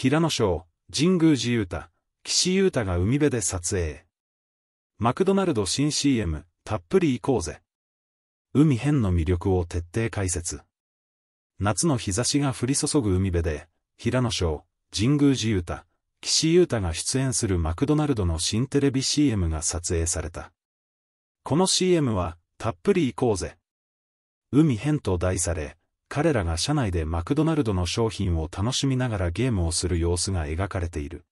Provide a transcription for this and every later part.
平野省、神宮寺裕太、岸優太が海辺で撮影。マクドナルド新 CM、たっぷり行こうぜ。海辺の魅力を徹底解説。夏の日差しが降り注ぐ海辺で、平野省、神宮寺裕太、岸優太が出演するマクドナルドの新テレビ CM が撮影された。この CM は、たっぷり行こうぜ。海辺と題され、彼らが車内でマクドナルドの商品を楽しみながらゲームをする様子が描かれている。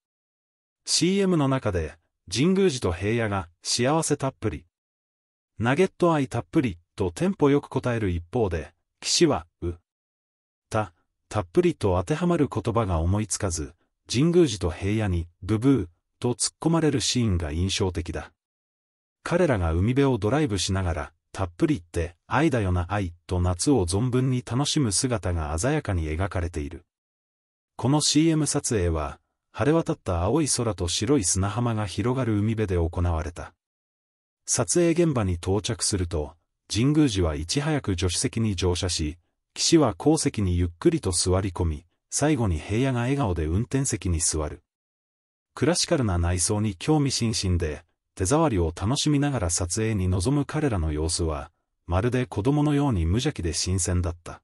CM の中で、神宮寺と平野が幸せたっぷり、ナゲット愛たっぷりとテンポよく答える一方で、騎士は、う、た、たっぷりと当てはまる言葉が思いつかず、神宮寺と平野に、ブブー、と突っ込まれるシーンが印象的だ。彼らが海辺をドライブしながら、たっぷりって愛だよな愛と夏を存分に楽しむ姿が鮮やかに描かれている。この CM 撮影は、晴れ渡った青い空と白い砂浜が広がる海辺で行われた。撮影現場に到着すると、神宮寺はいち早く助手席に乗車し、岸は後席にゆっくりと座り込み、最後に平野が笑顔で運転席に座る。クラシカルな内装に興味津々で、手触りを楽しみながら撮影に臨む彼らの様子は、まるで子供のように無邪気で新鮮だった。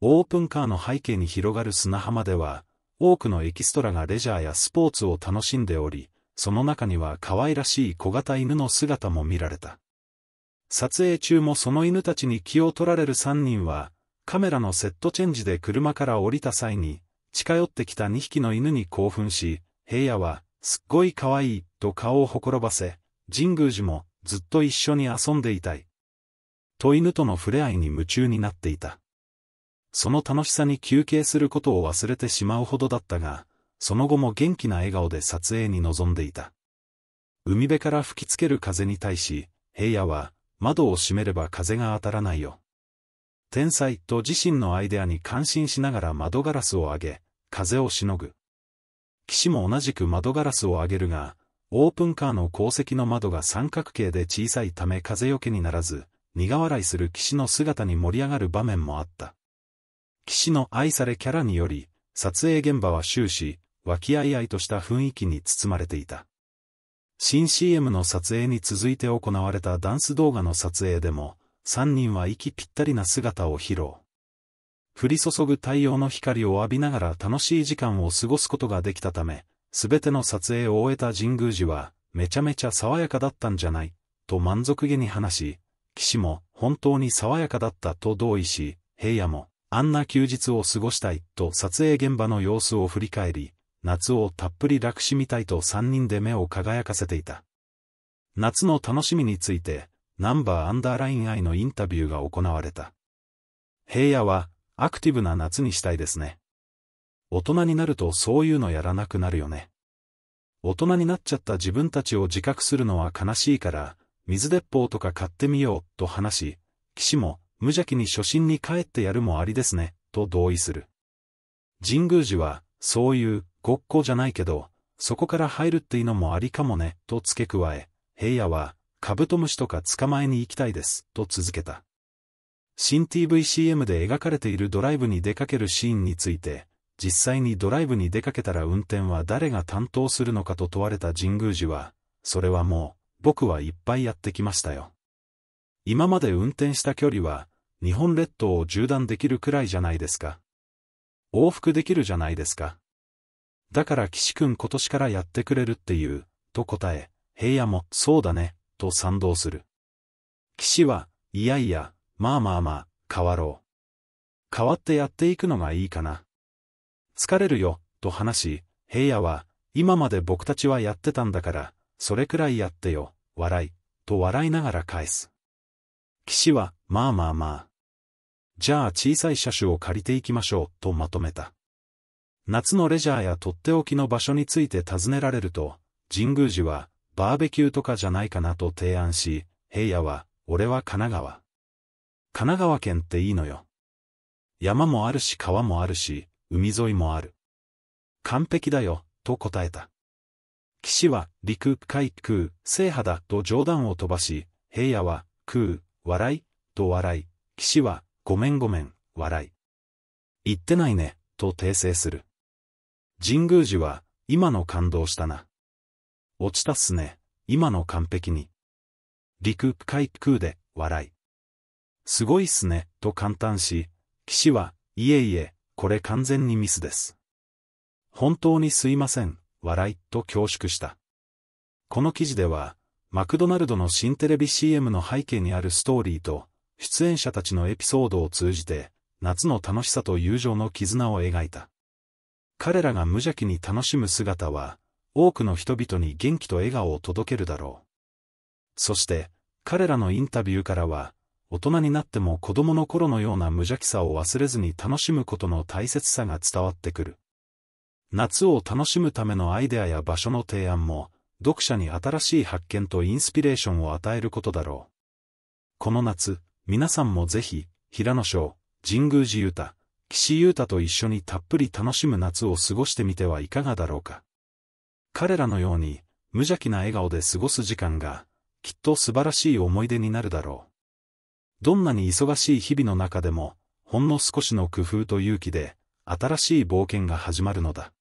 オープンカーの背景に広がる砂浜では、多くのエキストラがレジャーやスポーツを楽しんでおり、その中には可愛らしい小型犬の姿も見られた。撮影中もその犬たちに気を取られる3人は、カメラのセットチェンジで車から降りた際に、近寄ってきた2匹の犬に興奮し、平野は、すっごい可愛い、と顔をほころばせ、神宮寺も、ずっと一緒に遊んでいたい。と犬との触れ合いに夢中になっていた。その楽しさに休憩することを忘れてしまうほどだったが、その後も元気な笑顔で撮影に臨んでいた。海辺から吹きつける風に対し、平野は、窓を閉めれば風が当たらないよ。天才と自身のアイデアに感心しながら窓ガラスを上げ、風をしのぐ。岸も同じく窓ガラスを上げるが、オープンカーの鉱石の窓が三角形で小さいため風よけにならず、苦笑いする岸の姿に盛り上がる場面もあった。岸の愛されキャラにより、撮影現場は終始、和気あいあいとした雰囲気に包まれていた。新 CM の撮影に続いて行われたダンス動画の撮影でも、3人は息ぴったりな姿を披露。降り注ぐ太陽の光を浴びながら楽しい時間を過ごすことができたため、すべての撮影を終えた神宮寺は、めちゃめちゃ爽やかだったんじゃない、と満足げに話し、岸も本当に爽やかだったと同意し、平野も、あんな休日を過ごしたいと撮影現場の様子を振り返り、夏をたっぷり楽しみたいと三人で目を輝かせていた。夏の楽しみについて、ナンバーアンダーライン愛のインタビューが行われた。平野は、アクティブな夏にしたいですね。大人になるとそういうのやらなくなるよね。大人になっちゃった自分たちを自覚するのは悲しいから、水鉄砲とか買ってみようと話し、騎士も無邪気に初心に帰ってやるもありですね、と同意する。神宮寺は、そういうごっこじゃないけど、そこから入るっていうのもありかもね、と付け加え、平野は、カブトムシとか捕まえに行きたいです、と続けた。新 TVCM で描かれているドライブに出かけるシーンについて、実際にドライブに出かけたら運転は誰が担当するのかと問われた神宮寺は、それはもう、僕はいっぱいやってきましたよ。今まで運転した距離は、日本列島を縦断できるくらいじゃないですか。往復できるじゃないですか。だから岸くん今年からやってくれるっていう、と答え、平野も、そうだね、と賛同する。岸は、いやいや、まあまあまあ、変わろう。変わってやっていくのがいいかな。疲れるよ、と話し、平野は、今まで僕たちはやってたんだから、それくらいやってよ、笑い、と笑いながら返す。岸は、まあまあまあ。じゃあ小さい車種を借りていきましょう、とまとめた。夏のレジャーやとっておきの場所について尋ねられると、神宮寺は、バーベキューとかじゃないかなと提案し、平野は、俺は神奈川。神奈川県っていいのよ。山もあるし川もあるし、海沿いもある。完璧だよ、と答えた。岸は、陸、海、空、制覇だ、と冗談を飛ばし、平野は、空、笑い、と笑い、岸は、ごめんごめん、笑い。言ってないね、と訂正する。神宮寺は、今の感動したな。落ちたっすね、今の完璧に。陸、海、空で、笑い。すごいっすね、と感嘆し、騎士は、いえいえ、これ完全にミスです。本当にすいません、笑い、と恐縮した。この記事では、マクドナルドの新テレビ CM の背景にあるストーリーと、出演者たちのエピソードを通じて、夏の楽しさと友情の絆を描いた。彼らが無邪気に楽しむ姿は、多くの人々に元気と笑顔を届けるだろう。そして、彼らのインタビューからは、大人になっても子供の頃のような無邪気さを忘れずに楽しむことの大切さが伝わってくる。夏を楽しむためのアイデアや場所の提案も、読者に新しい発見とインスピレーションを与えることだろう。この夏、皆さんもぜひ、平野翔、神宮寺ゆた、岸優太と一緒にたっぷり楽しむ夏を過ごしてみてはいかがだろうか。彼らのように、無邪気な笑顔で過ごす時間が、きっと素晴らしい思い出になるだろう。どんなに忙しい日々の中でも、ほんの少しの工夫と勇気で、新しい冒険が始まるのだ。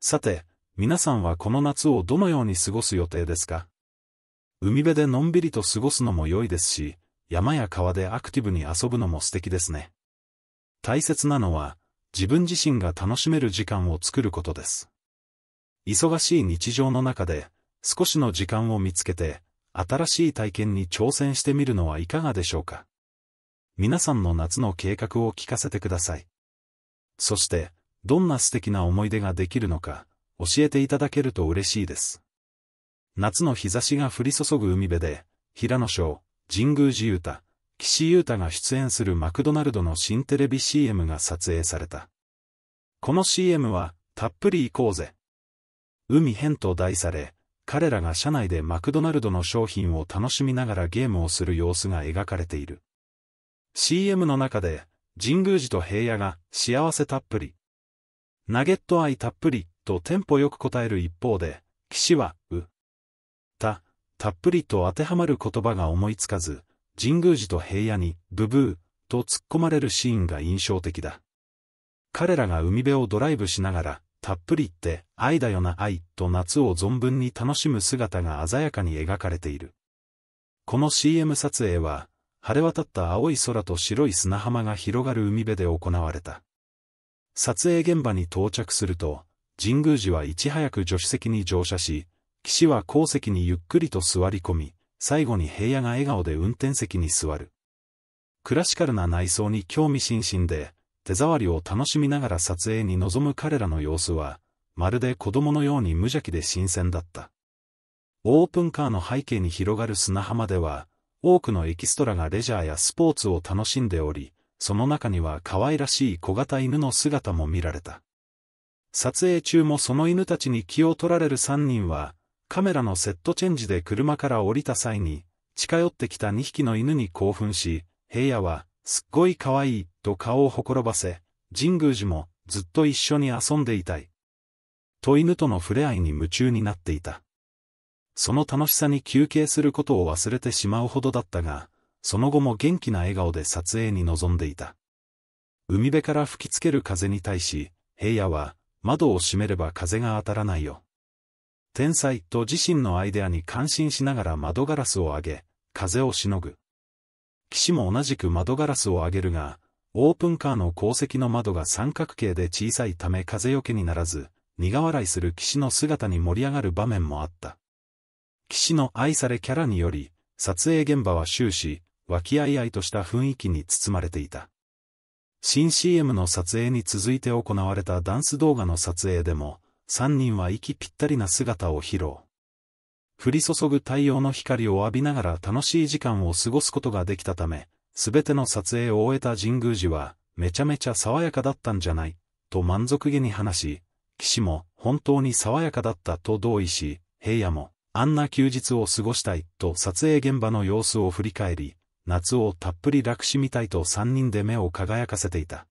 さて、皆さんはこの夏をどのように過ごす予定ですか海辺でのんびりと過ごすのも良いですし、山や川でアクティブに遊ぶのも素敵ですね。大切なのは、自分自身が楽しめる時間を作ることです。忙しい日常の中で、少しの時間を見つけて、新しい体験に挑戦してみるのはいかがでしょうか皆さんの夏の計画を聞かせてください。そして、どんな素敵な思い出ができるのか、教えていただけると嬉しいです。夏の日差しが降り注ぐ海辺で、平野省、神宮寺雄太、岸優太が出演するマクドナルドの新テレビ CM が撮影された。この CM は、たっぷり行こうぜ。海変と題され、彼らが車内でマクドナルドの商品を楽しみながらゲームをする様子が描かれている。CM の中で、神宮寺と平野が幸せたっぷり、ナゲット愛たっぷりとテンポよく答える一方で、岸は、う、た、たっぷりと当てはまる言葉が思いつかず、神宮寺と平野に、ブブー、と突っ込まれるシーンが印象的だ。彼らが海辺をドライブしながら、たっぷりって愛だよな愛と夏を存分に楽しむ姿が鮮やかに描かれている。この CM 撮影は、晴れ渡った青い空と白い砂浜が広がる海辺で行われた。撮影現場に到着すると、神宮寺はいち早く助手席に乗車し、騎士は後席にゆっくりと座り込み、最後に平野が笑顔で運転席に座る。クラシカルな内装に興味津々で、手触りを楽しみながら撮影に臨む彼らの様子は、まるで子供のように無邪気で新鮮だった。オープンカーの背景に広がる砂浜では、多くのエキストラがレジャーやスポーツを楽しんでおり、その中には可愛らしい小型犬の姿も見られた。撮影中もその犬たちに気を取られる3人は、カメラのセットチェンジで車から降りた際に、近寄ってきた2匹の犬に興奮し、平野は、すっごい可愛いと顔をほころばせ、神宮寺もずっと一緒に遊んでいたい。と犬との触れ合いに夢中になっていた。その楽しさに休憩することを忘れてしまうほどだったが、その後も元気な笑顔で撮影に臨んでいた。海辺から吹きつける風に対し、平野は、窓を閉めれば風が当たらないよ。天才と自身のアイデアに感心しながら窓ガラスを上げ、風をしのぐ。騎士も同じく窓ガラスを上げるが、オープンカーの鉱石の窓が三角形で小さいため風よけにならず、苦笑いする騎士の姿に盛り上がる場面もあった。騎士の愛されキャラにより、撮影現場は終始、和気あいあいとした雰囲気に包まれていた。新 CM の撮影に続いて行われたダンス動画の撮影でも、3人は息ぴったりな姿を披露。降り注ぐ太陽の光を浴びながら楽しい時間を過ごすことができたため、すべての撮影を終えた神宮寺は、めちゃめちゃ爽やかだったんじゃない、と満足げに話し、岸も本当に爽やかだったと同意し、平野も、あんな休日を過ごしたいと撮影現場の様子を振り返り、夏をたっぷり楽しみたいと3人で目を輝かせていた。